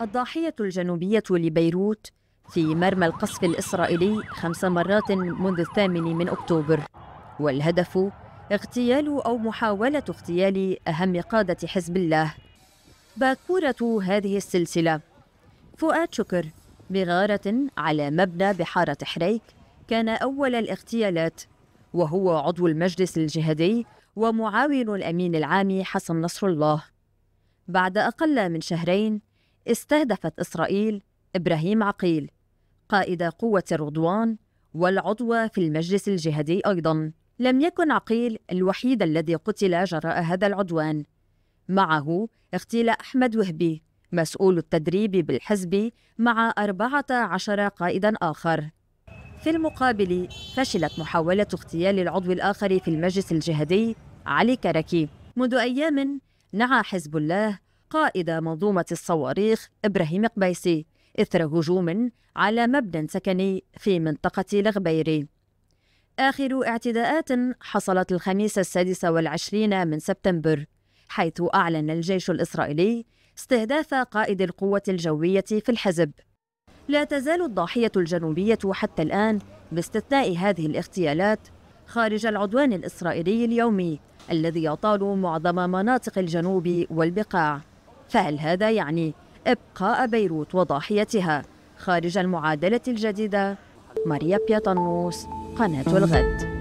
الضاحية الجنوبية لبيروت في مرمى القصف الإسرائيلي خمس مرات منذ الثامن من أكتوبر والهدف اغتيال أو محاولة اغتيال أهم قادة حزب الله باكورة هذه السلسلة فؤاد شكر بغارة على مبنى بحارة حريك كان أول الاغتيالات وهو عضو المجلس الجهادي ومعاون الأمين العام حسن نصر الله بعد أقل من شهرين استهدفت إسرائيل إبراهيم عقيل قائد قوة الرضوان والعضو في المجلس الجهادي أيضا لم يكن عقيل الوحيد الذي قتل جراء هذا العدوان معه اغتيل أحمد وهبي مسؤول التدريب بالحزب مع 14 قائدا آخر في المقابل فشلت محاولة اغتيال العضو الآخر في المجلس الجهادي علي كركي منذ أيام نعى حزب الله قائد منظومة الصواريخ إبراهيم قبيسي إثر هجوم على مبنى سكني في منطقة لغبيري آخر اعتداءات حصلت الخميس السادس والعشرين من سبتمبر حيث أعلن الجيش الإسرائيلي استهداف قائد القوة الجوية في الحزب لا تزال الضاحية الجنوبية حتى الآن باستثناء هذه الاغتيالات خارج العدوان الإسرائيلي اليومي الذي يطال معظم مناطق الجنوب والبقاع فهل هذا يعني إبقاء بيروت وضاحيتها خارج المعادلة الجديدة؟ ماريا بياتانوس قناة الغد